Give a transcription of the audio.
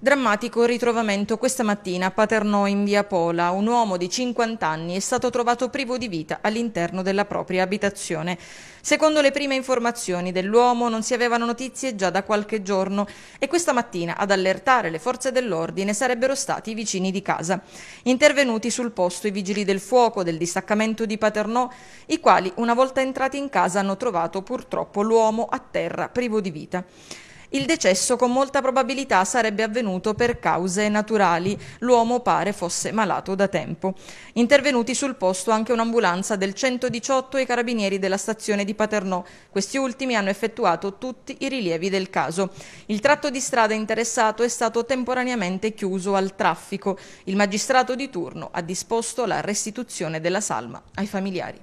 Drammatico ritrovamento questa mattina a Paternò in via Pola. Un uomo di 50 anni è stato trovato privo di vita all'interno della propria abitazione. Secondo le prime informazioni dell'uomo non si avevano notizie già da qualche giorno e questa mattina ad allertare le forze dell'ordine sarebbero stati i vicini di casa. Intervenuti sul posto i vigili del fuoco del distaccamento di Paternò, i quali una volta entrati in casa hanno trovato purtroppo l'uomo a terra privo di vita. Il decesso con molta probabilità sarebbe avvenuto per cause naturali. L'uomo pare fosse malato da tempo. Intervenuti sul posto anche un'ambulanza del 118 e i carabinieri della stazione di Paternò. Questi ultimi hanno effettuato tutti i rilievi del caso. Il tratto di strada interessato è stato temporaneamente chiuso al traffico. Il magistrato di turno ha disposto la restituzione della salma ai familiari.